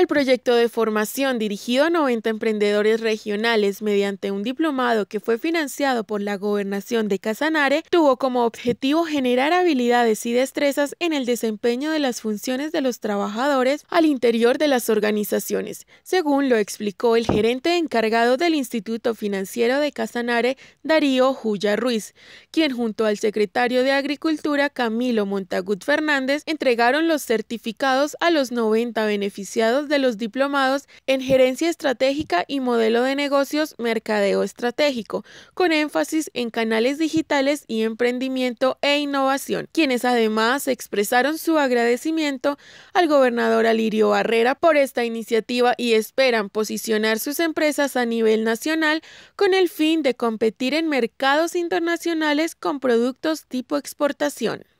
El proyecto de formación dirigido a 90 emprendedores regionales mediante un diplomado que fue financiado por la gobernación de Casanare tuvo como objetivo generar habilidades y destrezas en el desempeño de las funciones de los trabajadores al interior de las organizaciones, según lo explicó el gerente encargado del Instituto Financiero de Casanare, Darío Julia Ruiz, quien junto al secretario de Agricultura, Camilo Montagut Fernández, entregaron los certificados a los 90 beneficiados de los diplomados en Gerencia Estratégica y Modelo de Negocios Mercadeo Estratégico, con énfasis en canales digitales y emprendimiento e innovación, quienes además expresaron su agradecimiento al gobernador Alirio Barrera por esta iniciativa y esperan posicionar sus empresas a nivel nacional con el fin de competir en mercados internacionales con productos tipo exportación.